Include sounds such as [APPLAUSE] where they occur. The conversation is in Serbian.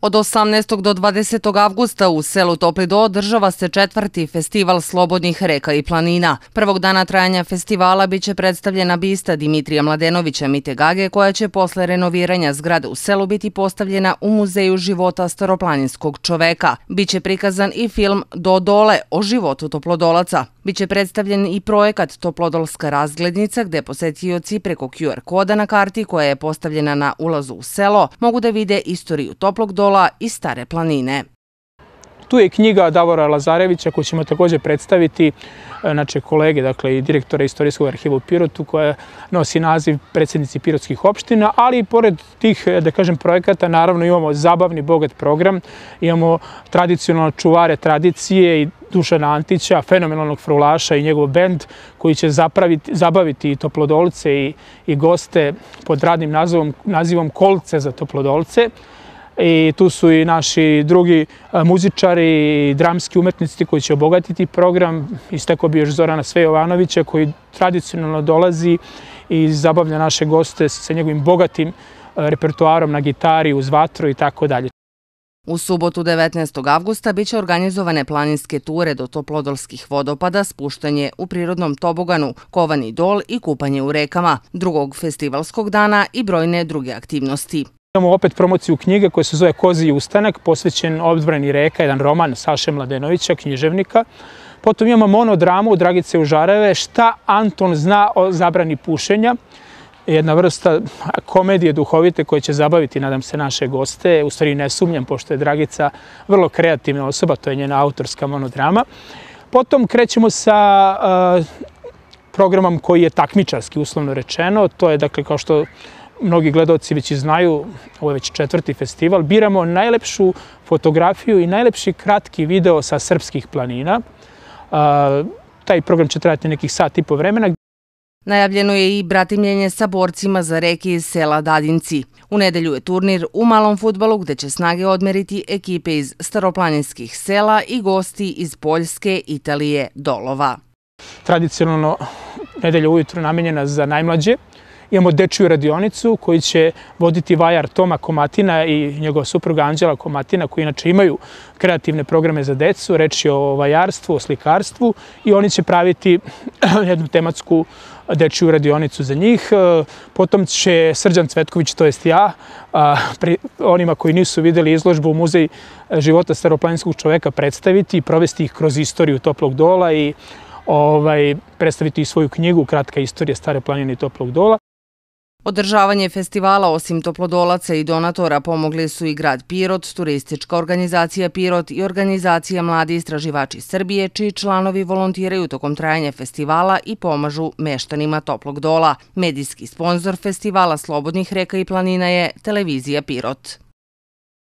Od 18. do 20. avgusta u selu Topli održava se četvrti festival slobodnih reka i planina. Prvog dana trajanja festivala biće predstavljena bista Dimitrija Mladenovića Mite Gage koja će posle renoviranja zgrade u selu biti postavljena u Muzeju života staroplaninskog čoveka. Biće prikazan i film Do dole o životu toplodolaca. Biće predstavljen i projekat Toplodolska razglednica gde posetioci preko QR koda na karti koja je postavljena na ulazu u selo mogu da vide istoriju toplog dola Sokola i Stare planine. Tu je knjiga Davora Lazarevića koju ćemo također predstaviti e, naše znači kolege, dakle i direktora Istorijskog arhiva u Pirotu koja nosi naziv predsednici Pirotskih opština, ali i pored tih, e, da kažem, projekata naravno imamo zabavni, bogat program, imamo tradicionalno čuvare tradicije i Dušana Antića, fenomenalnog frulaša i njegov bend koji će zapraviti, zabaviti i toplodolce i, i goste pod radnim nazivom, nazivom Kolce za toplodolce i tu su i naši drugi e, muzičari i dramski umetnici koji će obogatiti program. Isteko bi još Zorana Sve Jovanovića koji tradicionalno dolazi i zabavlja naše goste sa njegovim bogatim e, repertoarom na gitari, uz vatru i tako dalje. U subotu 19. avgusta biće organizovane planinske ture do toplodolskih vodopada, spuštanje u prirodnom toboganu, kovani dol i kupanje u rekama, drugog festivalskog dana i brojne druge aktivnosti. Imamo opet promociju knjige koja se zove Kozi i ustanak, posvećen odbrani reka, jedan roman Saše Mladenovića, književnika. Potom imamo monodramu Dragice Užareve, Šta Anton zna o zabrani pušenja, jedna vrsta komedije duhovite koja će zabaviti, nadam se, naše goste. U stvari ne sumnjam, pošto je Dragica vrlo kreativna osoba, to je njena autorska monodrama. Potom krećemo sa eh, programom koji je takmičarski, uslovno rečeno. To je, dakle, kao što mnogi gledalci već i znaju, ovo je već četvrti festival, biramo najlepšu fotografiju i najlepši kratki video sa srpskih planina. A, taj program će trajati nekih sat i po vremena. Najavljeno je i bratimljenje sa borcima za reke iz sela Dadinci. U nedelju je turnir u malom futbalu gde će snage odmeriti ekipe iz staroplaninskih sela i gosti iz Poljske, Italije, Dolova. Tradicionalno nedelja ujutro namenjena za najmlađe, Imamo dečju radionicu koji će voditi vajar Toma Komatina i njegova supruga Anđela Komatina koji inače imaju kreativne programe za decu, reč je o vajarstvu, o slikarstvu i oni će praviti [CLEARS THROAT] jednu tematsku dečiju radionicu za njih. E, potom će Srđan Cvetković, to jest ja, onima koji nisu videli izložbu u Muzej života staroplaninskog čoveka predstaviti i provesti ih kroz istoriju Toplog dola i ovaj, predstaviti i svoju knjigu Kratka istorija stare planine i Toplog dola. Održavanje festivala osim toplodolaca i donatora pomogli su i grad Pirot, turistička organizacija Pirot i organizacija Mladi istraživači Srbije, čiji članovi volontiraju tokom trajanja festivala i pomažu meštanima Toplog dola. Medijski sponsor festivala Slobodnih reka i planina je Televizija Pirot.